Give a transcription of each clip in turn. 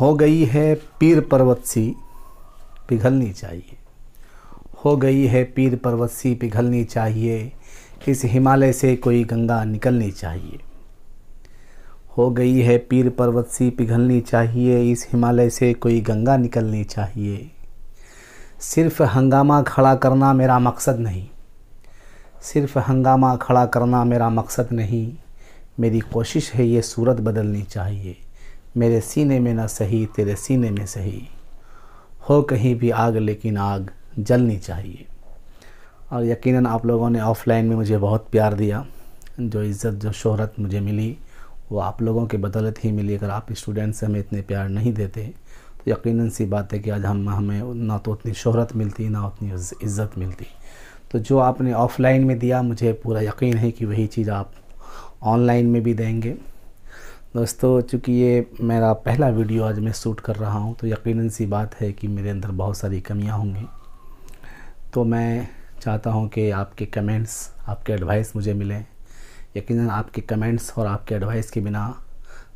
हो गई है पीर पर्वत सी पिघलनी चाहिए हो गई है पीर पर्वत सी पिघलनी चाहिए इस हिमालय से कोई गंगा निकलनी चाहिए हो गई है पीर पर्वत सी पिघलनी चाहिए इस हिमालय से कोई गंगा निकलनी चाहिए सिर्फ हंगामा खड़ा करना मेरा मकसद नहीं सिर्फ हंगामा खड़ा करना मेरा मकसद नहीं मेरी कोशिश है ये सूरत बदलनी चाहिए मेरे सीने में ना सही तेरे सीने में सही हो कहीं भी आग लेकिन आग जलनी चाहिए और यकीनन आप लोगों ने ऑफ़लाइन में मुझे बहुत प्यार दिया जो इज़्ज़त जो शोहरत मुझे मिली वो आप लोगों के बदौलत ही मिली अगर आप स्टूडेंट्स हमें इतने प्यार नहीं देते तो यकीनन सी बात है कि आज हम हमें ना तो उतनी शोहरत मिलती ना उतनी इज़्ज़त मिलती तो जो आपने ऑफ़लाइन में दिया मुझे पूरा यकीन है कि वही चीज़ आप ऑनलाइन में भी देंगे दोस्तों चूँकि ये मेरा पहला वीडियो आज मैं शूट कर रहा हूँ तो यकीनन सी बात है कि मेरे अंदर बहुत सारी कमियाँ होंगी तो मैं चाहता हूँ कि आपके कमेंट्स आपके एडवाइस मुझे मिलें यकीनन आपके कमेंट्स और आपके एडवाइस के बिना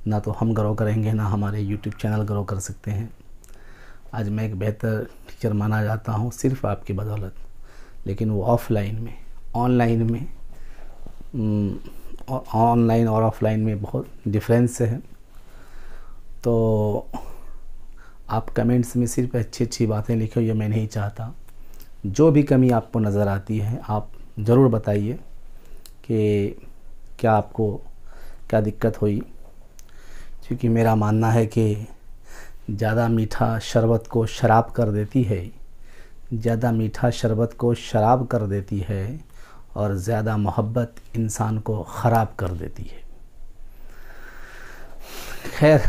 ना तो हम ग्रो करेंगे ना हमारे यूट्यूब चैनल ग्रो कर सकते हैं आज मैं एक बेहतर टीचर माना जाता हूँ सिर्फ आपकी बदौलत लेकिन वो ऑफ़लाइन में ऑनलाइन में ऑनलाइन और ऑफलाइन में बहुत डिफरेंस है तो आप कमेंट्स में सिर्फ अच्छी अच्छी बातें लिखो ये मैं नहीं चाहता जो भी कमी आपको नज़र आती है आप ज़रूर बताइए कि क्या आपको क्या दिक्कत हुई क्योंकि मेरा मानना है कि ज़्यादा मीठा शरबत को शराब कर देती है ज़्यादा मीठा शरबत को शराब कर देती है और ज़्यादा मोहब्बत इंसान को ख़राब कर देती है खैर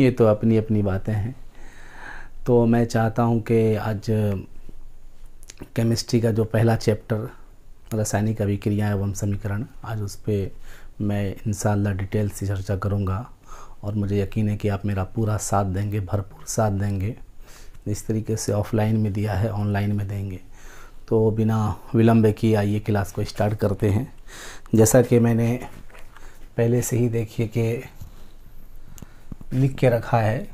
ये तो अपनी अपनी बातें हैं तो मैं चाहता हूँ कि आज केमिस्ट्री का जो पहला चैप्टर रासायनिक अभिक्रिया एवं समीकरण आज उस पर मैं इन डिटेल से चर्चा करूँगा और मुझे यकीन है कि आप मेरा पूरा साथ देंगे भरपूर साथ देंगे जिस तरीके से ऑफलाइन में दिया है ऑनलाइन में देंगे तो बिना विलम्ब किए आइए क्लास को स्टार्ट करते हैं जैसा कि मैंने पहले से ही देखिए कि लिख के रखा है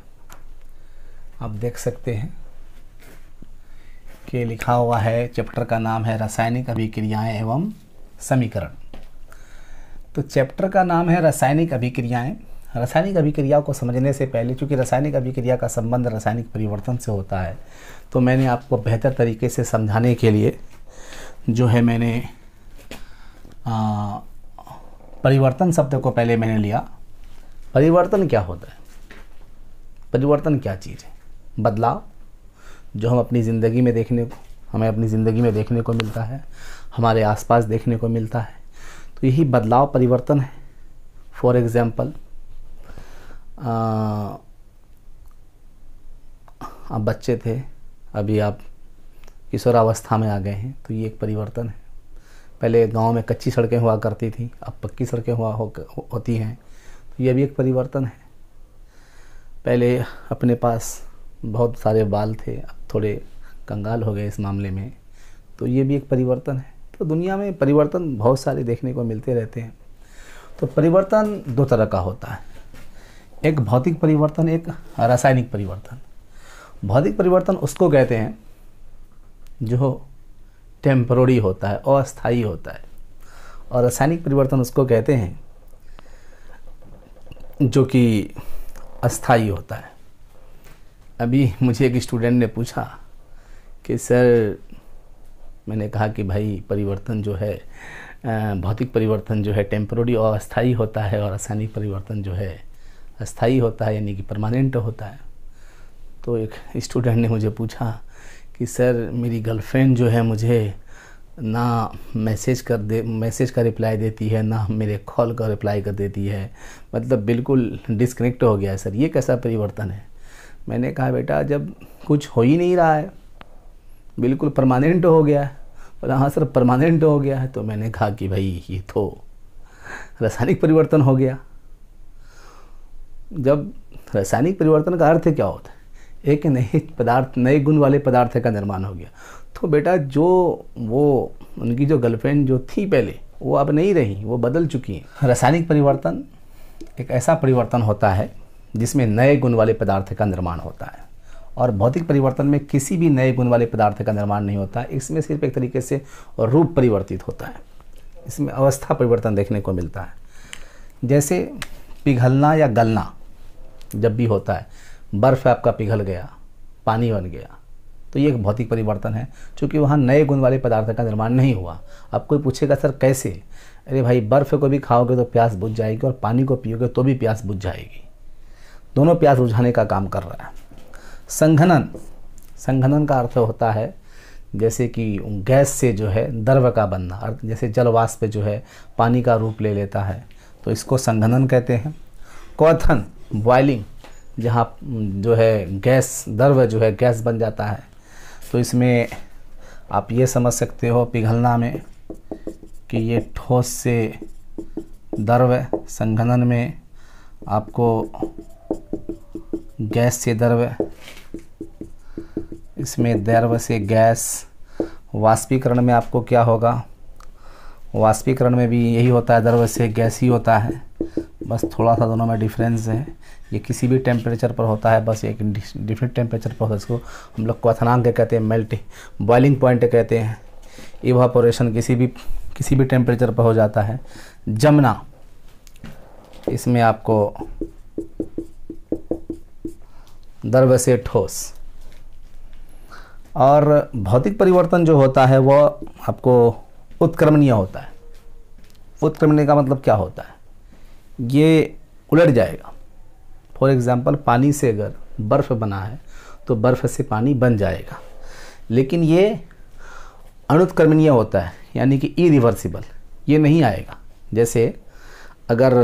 आप देख सकते हैं कि लिखा हुआ है चैप्टर का नाम है रासायनिक अभिक्रियाएं एवं समीकरण तो चैप्टर का नाम है रासायनिक अभिक्रियाएं रासायनिक अभिक्रियाओं को समझने से पहले चूँकि रासायनिक अभिक्रिया का संबंध रासायनिक परिवर्तन से होता है तो मैंने आपको बेहतर तरीके से समझाने के लिए जो है मैंने आ, परिवर्तन शब्द को पहले मैंने लिया परिवर्तन क्या होता है परिवर्तन क्या चीज़ है बदलाव जो हम अपनी ज़िंदगी में देखने को हमें अपनी ज़िंदगी में देखने को मिलता है हमारे आसपास देखने को मिलता है तो यही बदलाव परिवर्तन है फॉर एग्ज़ाम्पल आप बच्चे थे अभी आप किशोरावस्था में आ गए हैं तो ये एक परिवर्तन है पहले गांव में कच्ची सड़कें हुआ करती थी अब पक्की सड़कें हुआ हो, हो, होती हैं तो ये भी एक परिवर्तन है पहले अपने पास बहुत सारे बाल थे अब थोड़े कंगाल हो गए इस मामले में तो ये भी एक परिवर्तन है तो दुनिया में परिवर्तन बहुत सारे देखने को मिलते रहते हैं तो परिवर्तन दो तरह का होता है एक भौतिक परिवर्तन एक रासायनिक परिवर्तन भौतिक परिवर्तन उसको कहते हैं जो टेम्परोरी होता है अस्थायी होता है और रासायनिक परिवर्तन उसको कहते हैं जो कि अस्थाई होता है अभी मुझे एक स्टूडेंट ने पूछा कि सर मैंने कहा कि भाई परिवर्तन जो है भौतिक परिवर्तन जो है टेम्प्रोरी और अस्थाई होता है और रासायनिक परिवर्तन जो है अस्थाई होता है यानी कि परमानेंट होता है तो एक स्टूडेंट ने मुझे पूछा कि सर मेरी गर्लफ्रेंड जो है मुझे ना मैसेज कर दे मैसेज का रिप्लाई देती है ना मेरे कॉल का रिप्लाई कर देती है मतलब बिल्कुल डिस्कनेक्ट हो गया है सर ये कैसा परिवर्तन है मैंने कहा बेटा जब कुछ हो ही नहीं रहा है बिल्कुल परमानेंट हो गया है बोला हाँ सर परमानेंट हो गया है तो मैंने कहा कि भाई ये तो रासायनिक परिवर्तन हो गया जब रासायनिक परिवर्तन का अर्थ क्या होता है एक नए पदार्थ नए गुण वाले पदार्थ का निर्माण हो गया तो बेटा जो वो उनकी जो गर्लफ्रेंड जो थी पहले वो अब नहीं रही वो बदल चुकी हैं रासायनिक परिवर्तन एक ऐसा परिवर्तन होता है जिसमें नए गुण वाले पदार्थ का निर्माण होता है और भौतिक परिवर्तन में किसी भी नए गुण वाले पदार्थ का निर्माण नहीं होता इसमें सिर्फ एक तरीके से रूप परिवर्तित होता है इसमें अवस्था परिवर्तन देखने को मिलता है जैसे पिघलना या गलना जब भी होता है बर्फ़ आपका पिघल गया पानी बन गया तो ये एक भौतिक परिवर्तन है क्योंकि वहाँ नए गुण वाले पदार्थ का निर्माण नहीं हुआ अब कोई पूछेगा सर कैसे अरे भाई बर्फ़ को भी खाओगे तो प्यास बुझ जाएगी और पानी को पियोगे तो भी प्यास बुझ जाएगी दोनों प्यास बुझाने का काम कर रहा है संघनन संघनन का अर्थ होता है जैसे कि गैस से जो है दर्व का बनना अर्थ जैसे जलवाष्प जो है पानी का रूप ले लेता है तो इसको संघनन कहते हैं क्वथन बॉइलिंग जहाँ जो है गैस द्रव जो है गैस बन जाता है तो इसमें आप ये समझ सकते हो पिघलना में कि ये ठोस से द्रव संघनन में आपको गैस से द्रव इसमें द्रव से गैस वाष्पीकरण में आपको क्या होगा वाष्पीकरण में भी यही होता है द्रव से गैस ही होता है बस थोड़ा सा दोनों में डिफरेंस है ये किसी भी टेम्परेचर पर होता है बस एक डिफरेंट टेम्परेचर पर होता है इसको हम लोग क्वथनांक कहते हैं मेल्ट बॉइलिंग पॉइंट कहते हैं इवापोरेशन किसी भी किसी भी टेम्परेचर पर हो जाता है जमना इसमें आपको द्रव्य से ठोस और भौतिक परिवर्तन जो होता है वह आपको उत्क्रमणीय होता है उत्क्रमणीय का मतलब क्या होता है ये उलट जाएगा फॉर एग्ज़ाम्पल पानी से अगर बर्फ़ बना है तो बर्फ़ से पानी बन जाएगा लेकिन ये अणुत्कर्मणीय होता है यानी कि ई रिवर्सिबल ये नहीं आएगा जैसे अगर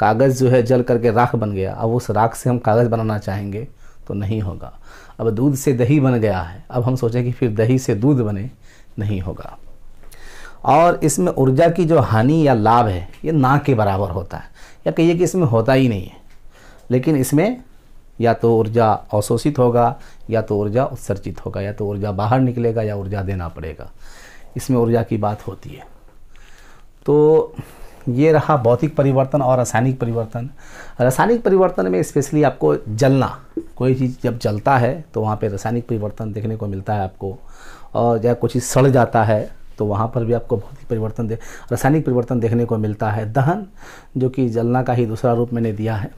कागज़ जो है जल करके राख बन गया अब उस राख से हम कागज़ बनाना चाहेंगे तो नहीं होगा अब दूध से दही बन गया है अब हम सोचें कि फिर दही से दूध बने नहीं होगा और इसमें ऊर्जा की जो हानि या लाभ है ये ना के बराबर होता है या कहिए कि इसमें होता ही नहीं है लेकिन इसमें या तो ऊर्जा अवशोषित होगा या तो ऊर्जा उत्सर्जित होगा या तो ऊर्जा बाहर निकलेगा या ऊर्जा देना पड़ेगा इसमें ऊर्जा की बात होती है तो ये रहा भौतिक परिवर्तन और रासायनिक परिवर्तन रासायनिक परिवर्तन में स्पेशली आपको जलना कोई चीज़ जब जलता है तो वहाँ पे रासायनिक परिवर्तन देखने को मिलता है आपको और या कुछ चीज़ सड़ जाता है तो वहाँ पर भी आपको बहुत ही परिवर्तन दे रासायनिक परिवर्तन देखने को मिलता है दहन जो कि जलना का ही दूसरा रूप मैंने दिया है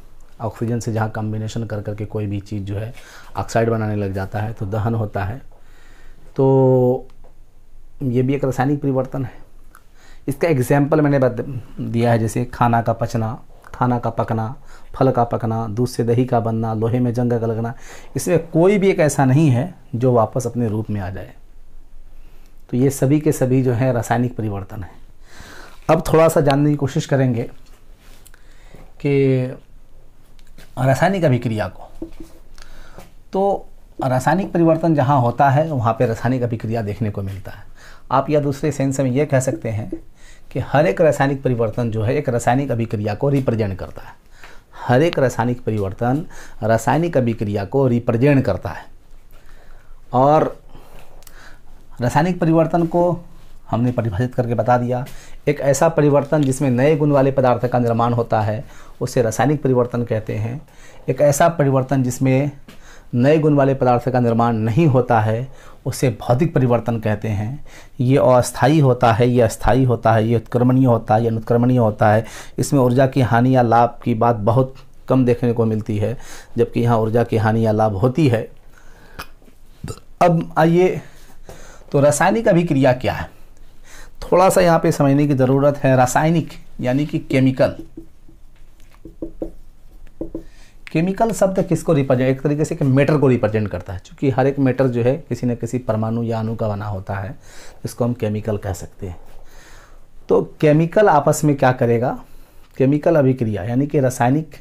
ऑक्सीजन से जहाँ कॉम्बिनेशन कर करके कोई भी चीज़ जो है ऑक्साइड बनाने लग जाता है तो दहन होता है तो ये भी एक रासायनिक परिवर्तन है इसका एग्जाम्पल मैंने दिया है जैसे खाना का पचना खाना का पकना फल का पकना दूध से दही का बनना लोहे में जंग का लगना इसमें कोई भी एक ऐसा नहीं है जो वापस अपने रूप में आ जाए तो ये सभी के सभी जो हैं रासायनिक परिवर्तन हैं अब थोड़ा सा जानने की कोशिश करेंगे कि रासायनिक अभिक्रिया को तो रासायनिक परिवर्तन जहाँ होता है वहाँ पे रासायनिक अभिक्रिया देखने को मिलता है आप या दूसरे सेंस में ये कह सकते हैं कि हर एक रासायनिक परिवर्तन जो है एक रासायनिक अभिक्रिया को रिप्रेजेंट करता है हर एक रासायनिक परिवर्तन रासायनिक अभिक्रिया को रिप्रेजेंट करता है और रासायनिक परिवर्तन को हमने परिभाषित करके बता दिया एक ऐसा परिवर्तन जिसमें नए गुण वाले पदार्थ का निर्माण होता है उसे रासायनिक परिवर्तन कहते हैं एक ऐसा परिवर्तन जिसमें नए गुण वाले पदार्थ का निर्माण नहीं होता है उसे भौतिक परिवर्तन कहते हैं ये अस्थायी होता है ये अस्थायी होता है ये उत्क्रमणीय होता है ये अनुत्क्रमणीय होता है इसमें ऊर्जा की हानि या लाभ की बात बहुत कम देखने को मिलती है जबकि यहाँ ऊर्जा की हानि या लाभ होती है अब आइए तो रासायनिक अभिक्रिया क्या है थोड़ा सा यहाँ पे समझने की ज़रूरत है रासायनिक यानी कि केमिकल केमिकल शब्द किसको रिप्रेजेंट एक तरीके से कि मेटर को रिप्रेजेंट करता है क्योंकि हर एक मेटर जो है किसी न किसी परमाणु या अणु का बना होता है इसको हम केमिकल कह सकते हैं तो केमिकल आपस में क्या करेगा केमिकल अभिक्रिया यानी कि रासायनिक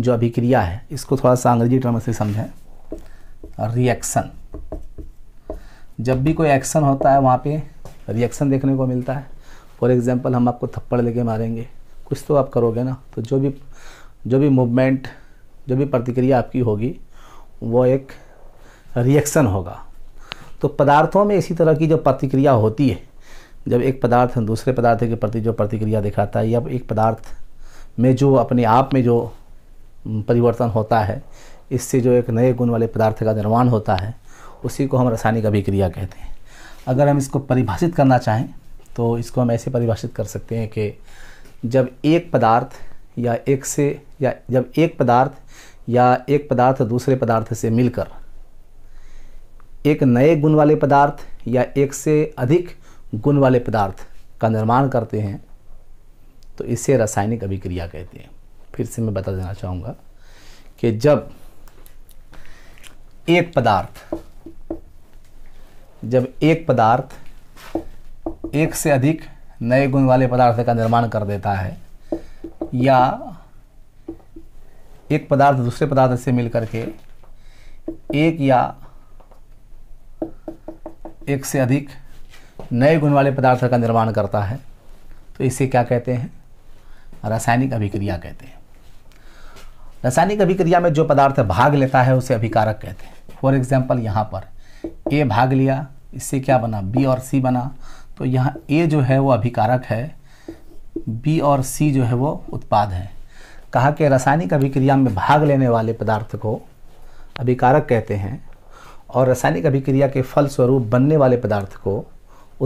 जो अभिक्रिया है इसको थोड़ा सा अंग्रेजी टर्म से समझें रिएक्शन जब भी कोई एक्शन होता है वहाँ पे रिएक्शन देखने को मिलता है फॉर एग्ज़ाम्पल हम आपको थप्पड़ लेके मारेंगे कुछ तो आप करोगे ना तो जो भी जो भी मूवमेंट जो भी प्रतिक्रिया आपकी होगी वो एक रिएक्शन होगा तो पदार्थों में इसी तरह की जो प्रतिक्रिया होती है जब एक पदार्थ दूसरे पदार्थ के प्रति जो प्रतिक्रिया दिखाता है या एक पदार्थ में जो अपने आप में जो परिवर्तन होता है इससे जो एक नए गुण वाले पदार्थ का निर्माण होता है उसी को हम रासायनिक अभिक्रिया कहते हैं अगर हम इसको परिभाषित करना चाहें तो इसको हम ऐसे परिभाषित कर सकते हैं कि जब एक पदार्थ या एक से या जब एक पदार्थ या एक पदार्थ दूसरे पदार्थ से मिलकर एक नए गुण वाले पदार्थ या एक से अधिक गुण वाले पदार्थ का निर्माण करते हैं तो इसे रासायनिक अभिक्रिया कहते हैं फिर से मैं बता देना चाहूँगा कि जब एक पदार्थ जब एक पदार्थ एक से अधिक नए गुण वाले पदार्थ का निर्माण कर देता है या एक पदार्थ दूसरे पदार्थ से मिलकर के एक या एक से अधिक नए गुण वाले पदार्थ का निर्माण करता है तो इसे क्या कहते हैं रासायनिक अभिक्रिया कहते हैं रासायनिक अभिक्रिया में जो पदार्थ भाग लेता है उसे अभिकारक कहते हैं फॉर एग्जाम्पल यहाँ पर ए भाग लिया इससे क्या बना बी और सी बना तो यहाँ ए जो है वो अभिकारक है बी और सी जो है वो उत्पाद है कहा कि रासायनिक अभिक्रिया में भाग लेने वाले पदार्थ को अभिकारक कहते हैं और रासायनिक अभिक्रिया के फलस्वरूप बनने वाले पदार्थ को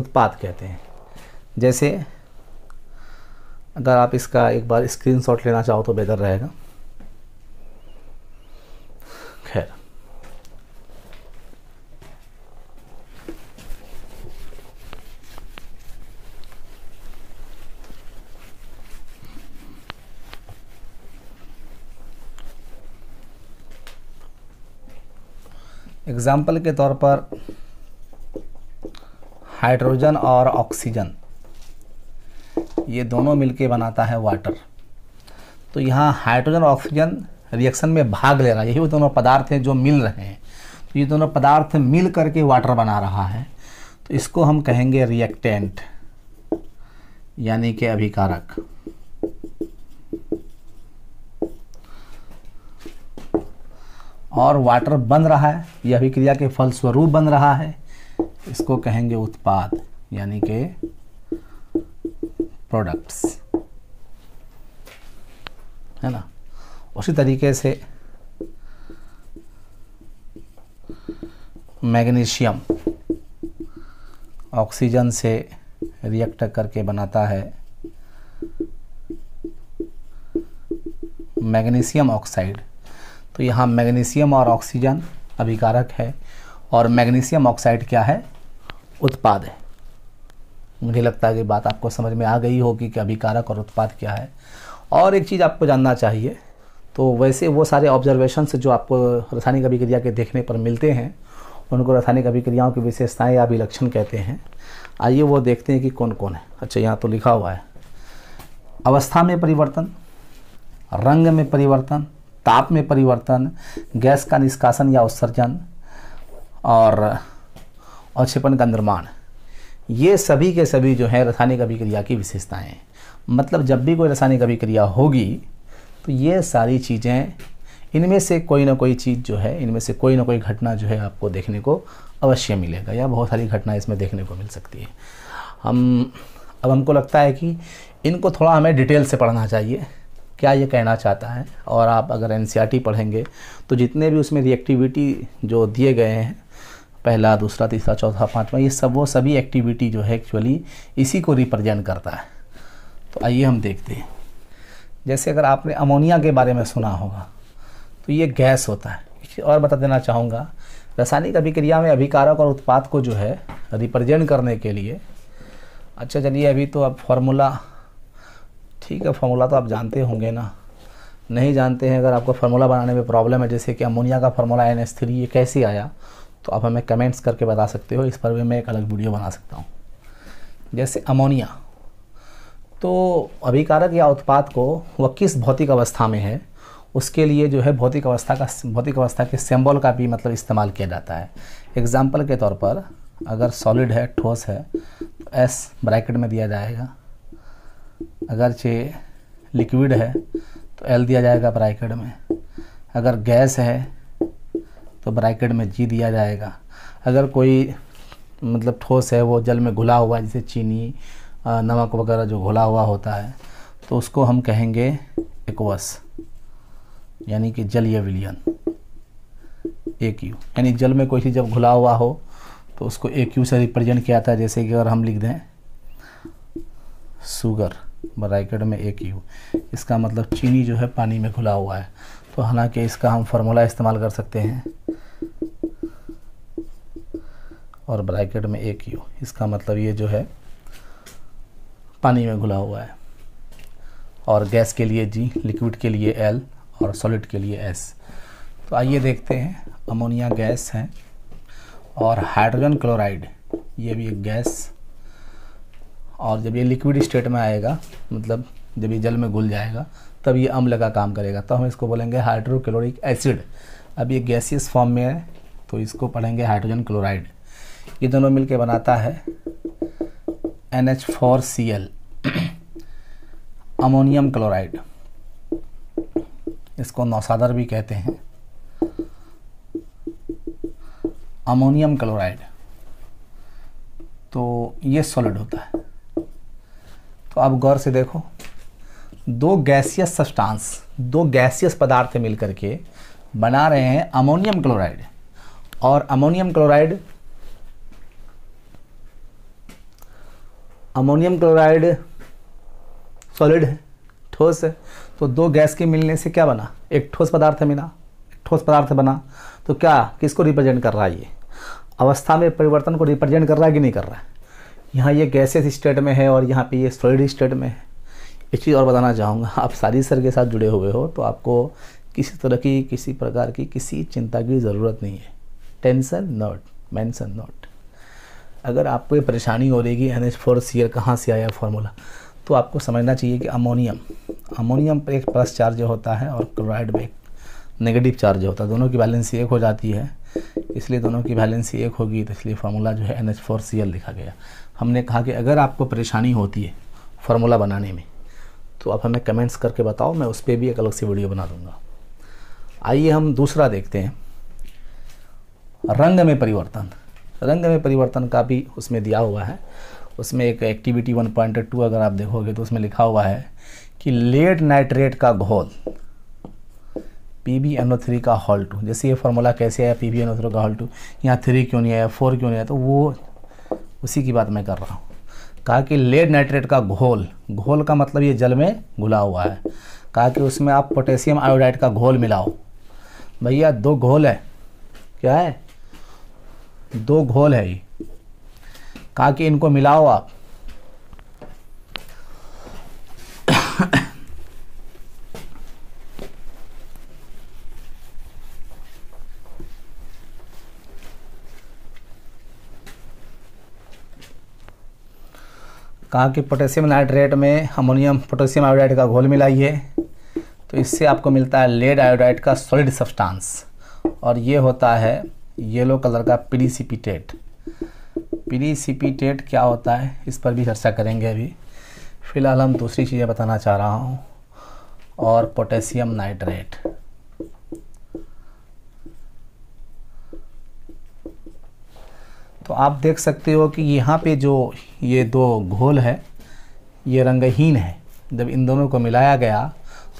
उत्पाद कहते हैं जैसे अगर आप इसका एक बार स्क्रीनशॉट लेना चाहो तो बेहतर रहेगा एग्ज़ाम्पल के तौर पर हाइड्रोजन और ऑक्सीजन ये दोनों मिलके बनाता है वाटर तो यहाँ हाइड्रोजन और ऑक्सीजन रिएक्शन में भाग ले रहा है यही वो दोनों पदार्थ हैं जो मिल रहे हैं तो ये दोनों पदार्थ मिल करके वाटर बना रहा है तो इसको हम कहेंगे रिएक्टेंट यानी कि अभिकारक और वाटर बन रहा है यह अभिक्रिया के फलस्वरूप बन रहा है इसको कहेंगे उत्पाद यानी के प्रोडक्ट्स है ना उसी तरीके से मैग्नीशियम ऑक्सीजन से रिएक्ट करके बनाता है मैग्नीशियम ऑक्साइड तो यहाँ मैग्नीशियम और ऑक्सीजन अभिकारक है और मैग्नीशियम ऑक्साइड क्या है उत्पाद है मुझे लगता है कि बात आपको समझ में आ गई होगी कि अभिकारक और उत्पाद क्या है और एक चीज़ आपको जानना चाहिए तो वैसे वो सारे ऑब्जर्वेशन जो आपको रासायनिक अभिक्रिया के देखने पर मिलते हैं उनको रासायनिक अभिक्रियाओं की विशेषताएं या अभिलक्षण कहते हैं आइए वो देखते हैं कि कौन कौन है अच्छा यहाँ तो लिखा हुआ है अवस्था में परिवर्तन रंग में परिवर्तन ताप में परिवर्तन गैस का निष्कासन या उत्सर्जन और अक्षेपण का निर्माण ये सभी के सभी जो हैं रासायनिक अभिक्रिया की विशेषताएं मतलब जब भी कोई रासायनिक अभिक्रिया होगी तो ये सारी चीज़ें इनमें से कोई ना कोई चीज़ जो है इनमें से कोई ना कोई घटना जो है आपको देखने को अवश्य मिलेगा या बहुत सारी घटना इसमें देखने को मिल सकती है हम अब हमको लगता है कि इनको थोड़ा हमें डिटेल से पढ़ना चाहिए क्या ये कहना चाहता है और आप अगर एन e पढ़ेंगे तो जितने भी उसमें रिएक्टिविटी जो दिए गए हैं पहला दूसरा तीसरा चौथा पाँचवा ये सब वो सभी एक्टिविटी जो है एक्चुअली इसी को रिप्रेजेंट करता है तो आइए हम देखते हैं जैसे अगर आपने अमोनिया के बारे में सुना होगा तो ये गैस होता है और बता देना चाहूँगा रासायनिक अभिक्रिया में अभिकारक और उत्पाद को जो है रिप्रेजेंट करने के लिए अच्छा चलिए अभी तो अब फॉर्मूला ठीक है फार्मूला तो आप जानते होंगे ना नहीं जानते हैं अगर आपको फार्मूला बनाने में प्रॉब्लम है जैसे कि अमोनिया का फार्मूला एन एस थ्री ये कैसे आया तो आप हमें कमेंट्स करके बता सकते हो इस पर भी मैं एक अलग वीडियो बना सकता हूँ जैसे अमोनिया तो अभिकारक या उत्पाद को वह किस भौतिक अवस्था में है उसके लिए जो है भौतिक अवस्था का भौतिक अवस्था के सिंबल का भी मतलब इस्तेमाल किया जाता है एग्जाम्पल के तौर पर अगर सॉलिड है ठोस है तो एस ब्रैकेट में दिया जाएगा अगरचे लिक्विड है तो एल दिया जाएगा ब्राइकेट में अगर गैस है तो ब्राइकेट में जी दिया जाएगा अगर कोई मतलब ठोस है वो जल में घुला हुआ जैसे चीनी नमक वगैरह जो घुला हुआ होता है तो उसको हम कहेंगे एक्वस यानी कि जलीय विलियन एक यू यानी जल में कोई चीज़ जब घुला हुआ हो तो उसको एक यू से रिप्रेजेंट किया जाता है जैसे कि अगर हम लिख दें सुगर ब्राइकेट में एक यू इसका मतलब चीनी जो है पानी में घुला हुआ है तो हालांकि इसका हम फार्मूला इस्तेमाल कर सकते हैं और ब्रैकेट में एक यू इसका मतलब ये जो है पानी में घुला हुआ है और गैस के लिए जी लिक्विड के लिए एल और सॉलिड के लिए एस तो आइए देखते हैं अमोनिया गैस है और हाइड्रोजन क्लोराइड ये भी एक गैस और जब ये लिक्विड स्टेट में आएगा मतलब जब ये जल में घुल जाएगा तब ये अम्ल का काम करेगा तो हम इसको बोलेंगे हाइड्रोक्लोरिक एसिड अब ये गैसियस फॉर्म में है तो इसको पढ़ेंगे हाइड्रोजन क्लोराइड ये दोनों मिल बनाता है N H four C L ammonium chloride इसको नौसादर भी कहते हैं अमोनियम क्लोराइड तो ये सॉलिड होता है तो आप गौर से देखो दो गैसियस सब्सटेंस दो गैसियस पदार्थ मिलकर के बना रहे हैं अमोनियम क्लोराइड और ammonium chloride ammonium chloride solid है ठोस है तो दो गैस के मिलने से क्या बना एक ठोस पदार्थ मिला एक ठोस पदार्थ बना तो क्या किसको रिप्रेजेंट कर रहा है ये अवस्था में परिवर्तन को रिप्रेजेंट कर रहा है कि नहीं कर रहा है यहाँ ये गैसेस स्टेट में है और यहाँ पे ये सॉलिड स्टेट में है एक चीज़ और बताना चाहूँगा आप सारी सर के साथ जुड़े हुए हो तो आपको किसी तरह की किसी प्रकार की किसी चिंता की ज़रूरत नहीं है टेंसन नॉट मैंसन नॉट अगर आपको ये परेशानी हो रही कि N H four C L कहाँ से आया फार्मूला तो आपको समझना चाहिए कि अमोनियम अमोनियम पर एक प्लस चार्ज होता है और क्लोराइड में एक नेगेटिव चार्ज होता है दोनों की बैलेंसी एक हो जाती है इसलिए दोनों की बैलेंसी एक होगी तो इसलिए फार्मूला जो है N H four C L लिखा गया हमने कहा कि अगर आपको परेशानी होती है फार्मूला बनाने में तो आप हमें कमेंट्स करके बताओ मैं उस पर भी एक अलग से वीडियो बना दूँगा आइए हम दूसरा देखते हैं रंग में परिवर्तन रंग में परिवर्तन का भी उसमें दिया हुआ है उसमें एक एक्टिविटी 1.2 अगर आप देखोगे तो उसमें लिखा हुआ है कि लेट नाइट्रेट का घोल P B N O three का हॉल टू जैसे ये फार्मूला कैसे आया P B N O three का हॉल टू यहाँ थ्री क्यों नहीं आया फोर क्यों नहीं आया तो वो उसी की बात मैं कर रहा हूँ कहा कि लेड नाइट्रेट का घोल घोल का मतलब ये जल में घुला हुआ है कहा कि उसमें आप पोटेशियम आयोडाइड का घोल मिलाओ भैया दो घोल है क्या है दो घोल है ये कहा कि इनको मिलाओ आप कहा कि पोटेशियम नाइट्रेट में अमोनियम पोटेशियम आयोडाइड का घोल मिलाइए तो इससे आपको मिलता है लेड आयोडाइड का सॉलिड सब्सटेंस और ये होता है येलो कलर का पीडीसीपीटेट पीडीसीपीटेट क्या होता है इस पर भी चर्चा करेंगे अभी फ़िलहाल हम दूसरी चीज़ें बताना चाह रहा हूँ और पोटेशियम नाइट्रेट तो आप देख सकते हो कि यहाँ पे जो ये दो घोल है ये रंगहीन है जब इन दोनों को मिलाया गया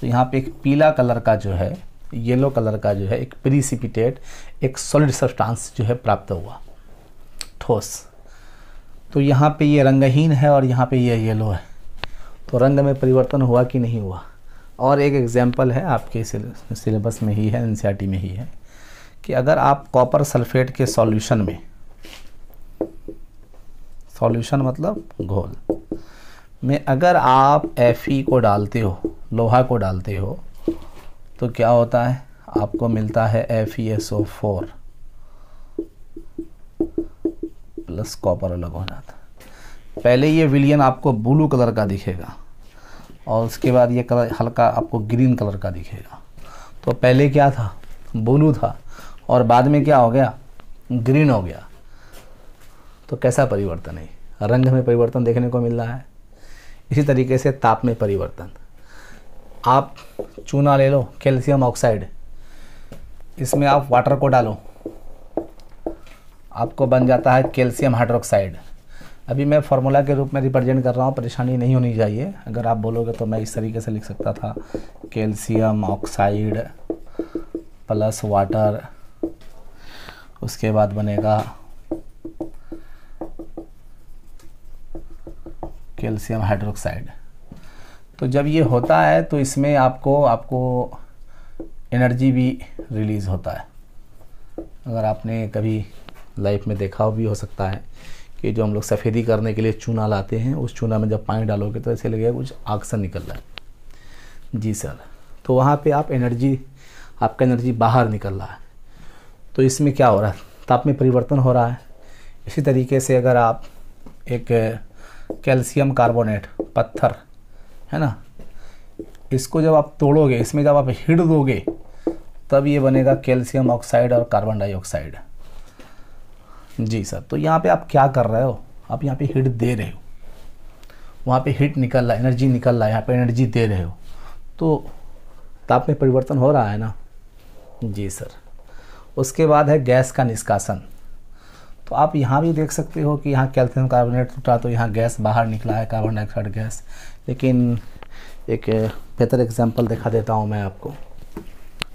तो यहाँ पे एक पीला कलर का जो है येलो कलर का जो है एक प्रीसिपिटेट एक सॉलिड सब्सटेंस जो है प्राप्त हुआ ठोस तो यहाँ पे ये रंगहीन है और यहाँ पे ये येलो है तो रंग में परिवर्तन हुआ कि नहीं हुआ और एक एग्जाम्पल है आपके सिलेबस में ही है एन में ही है कि अगर आप कॉपर सल्फेट के सॉल्यूशन में सॉल्यूशन मतलब घोल में अगर आप एफ को डालते हो लोहा को डालते हो तो क्या होता है आपको मिलता है F E S O four plus copper अलग हो जाता है पहले ये विलियन आपको ब्लू कलर का दिखेगा और उसके बाद ये कलर हल्का आपको ग्रीन कलर का दिखेगा तो पहले क्या था ब्लू था और बाद में क्या हो गया ग्रीन हो गया तो कैसा परिवर्तन है रंग में परिवर्तन देखने को मिल रहा है इसी तरीके से ताप में परिवर्तन आप चूना ले लो कैल्शियम ऑक्साइड इसमें आप वाटर को डालो आपको बन जाता है कैल्शियम हाइड्रोक्साइड अभी मैं फार्मूला के रूप में रिप्रेजेंट कर रहा हूँ परेशानी नहीं होनी चाहिए अगर आप बोलोगे तो मैं इस तरीके से लिख सकता था कैल्शियम ऑक्साइड प्लस वाटर उसके बाद बनेगा कैल्शियम हाइड्रोक्साइड तो जब ये होता है तो इसमें आपको आपको एनर्जी भी रिलीज़ होता है अगर आपने कभी लाइफ में देखा भी हो सकता है कि जो हम लोग सफ़ेदी करने के लिए चूना लाते हैं उस चूना में जब पानी डालोगे तो ऐसे लगेगा कुछ आग सा निकल रहा है जी सर तो वहाँ पे आप एनर्जी आपका एनर्जी बाहर निकल रहा है तो इसमें क्या हो रहा है ताप में परिवर्तन हो रहा है इसी तरीके से अगर आप एक कैल्शियम कार्बोनेट पत्थर है ना इसको जब आप तोड़ोगे इसमें जब आप हिट दोगे तब ये बनेगा कैल्शियम ऑक्साइड और कार्बन डाइऑक्साइड जी सर तो यहाँ पे आप क्या कर रहे हो आप यहाँ पे हिट दे रहे हो वहाँ पे हिट निकल रहा है एनर्जी निकल रहा है यहाँ पे एनर्जी दे रहे हो तो ताप में परिवर्तन हो रहा है ना जी सर उसके बाद है गैस का निष्कासन तो आप यहाँ भी देख सकते हो कि यहाँ कैल्शियम कार्बोनेट टूटा तो यहाँ गैस बाहर निकला है कार्बन डाइऑक्साइड गैस लेकिन एक बेहतर एग्जाम्पल दिखा देता हूँ मैं आपको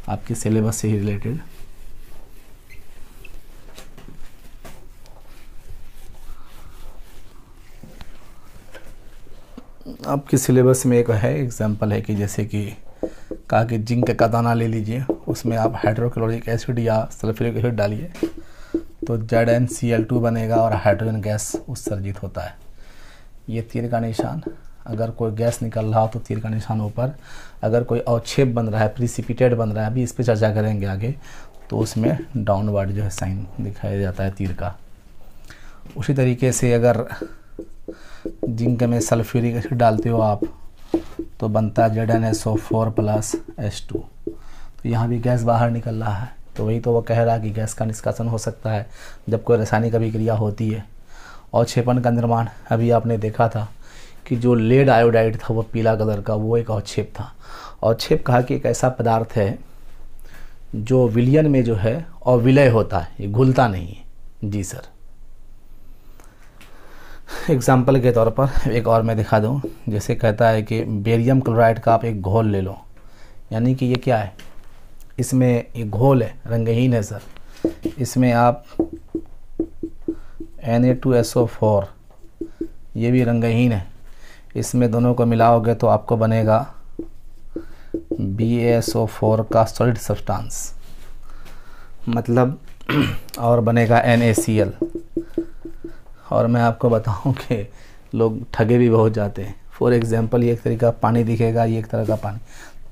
आपके सिलेबस से ही रिलेटेड आपके सिलेबस में एक है एग्जाम्पल है कि जैसे कि कहा कि जिंक का दाना ले लीजिए उसमें आप हाइड्रोक्लोरिक एसिड या सल्फ्यूरिक एसिड डालिए तो Z N C L two बनेगा और हाइड्रोजन गैस उत्सर्जित होता है ये तीर का निशान अगर कोई गैस निकल रहा हो तो तीर का निशान ऊपर अगर कोई अवक्षेप बन रहा है प्रिसिपिटेड बन रहा है अभी इस पर चर्चा करेंगे आगे तो उसमें डाउनवर्ड जो है साइन दिखाया जाता है तीर का उसी तरीके से अगर जिंक में सल्फ्यूरिक एसिड डालते हो आप तो बनता है Z N S O four plus S two तो यहाँ भी गैस बाहर निकल रहा है तो वही तो वह कह रहा है कि गैस का निष्कासन हो सकता है जब कोई रासायनिक अभिक्रिया होती है और क्षेपण का निर्माण अभी आपने देखा था कि जो लेड आयोडाइड था वो पीला कलर का वो एक अवक्षेप था अवक्षेप कहा कि एक ऐसा पदार्थ है जो विलियन में जो है और विलय होता है ये घुलता नहीं है जी सर एग्ज़ाम्पल के तौर पर एक और मैं दिखा दूँ जैसे कहता है कि बेरियम क्लोराइड का आप एक घोल ले लो यानी कि ये क्या है इसमें ये घोल है रंगहीन है सर इसमें आप N A two S O four ये भी रंगहीन है इसमें दोनों को मिलाओगे तो आपको बनेगा बी एस ओ फोर का सॉलिड सब्सटेंस मतलब और बनेगा एन ए सी एल और मैं आपको बताऊं कि लोग ठगे भी बहुत जाते हैं फॉर एग्ज़ाम्पल ये एक तरीका का पानी दिखेगा ये एक तरह का पानी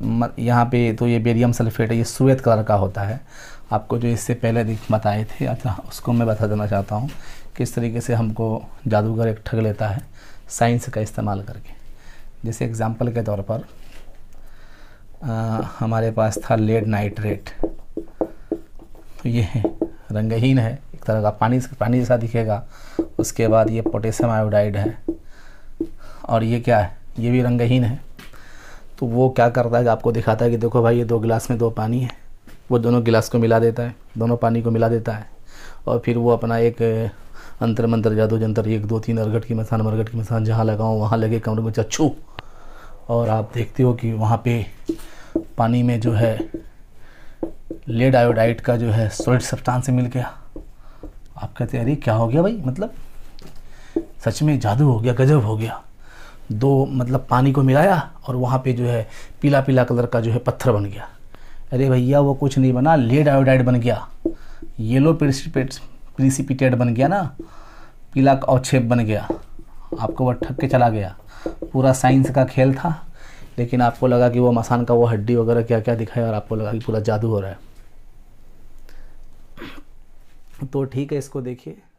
यहाँ पे तो ये बेरियम सल्फेट है ये सुवेद कलर का होता है आपको जो इससे पहले बताए थे अच्छा उसको मैं बता देना चाहता हूँ किस तरीके से हमको जादूगर एक ठग लेता है साइंस का इस्तेमाल करके जैसे एग्ज़ाम्पल के तौर पर आ, हमारे पास था लेड नाइट्रेट तो ये है रंगहीन है एक तरह का पानी पानी जैसा दिखेगा उसके बाद ये पोटेशियम आयोडाइड है और ये क्या है ये भी रंगहीन है तो वो क्या करता है कि आपको दिखाता है कि देखो भाई ये दो गिलास में दो पानी है वो दोनों गिलास को मिला देता है दोनों पानी को मिला देता है और फिर वो अपना एक अंतर मंतर जादू जंतर एक दो तीन अरगट की मसान मरगट की मसान जहाँ लगाओ वहाँ लगे कमरे में चच्छू और आप देखते हो कि वहाँ पे पानी में जो है लेड आयोडाइड का जो है सोलिड से मिल गया आप कहते अरे क्या हो गया भाई मतलब सच में जादू हो गया गजब हो गया दो मतलब पानी को मिलाया और वहाँ पे जो है पीला पीला कलर का जो है पत्थर बन गया अरे भैया वो कुछ नहीं बना लेड आयोडाइड बन गया येलो प्रिसिपिटेड बन गया ना पीला अवक्षेप बन गया आपको वह ठक के चला गया पूरा साइंस का खेल था लेकिन आपको लगा कि वो मसान का वो हड्डी वगैरह क्या क्या दिखाया और आपको लगा कि पूरा जादू हो रहा है तो ठीक है इसको देखिए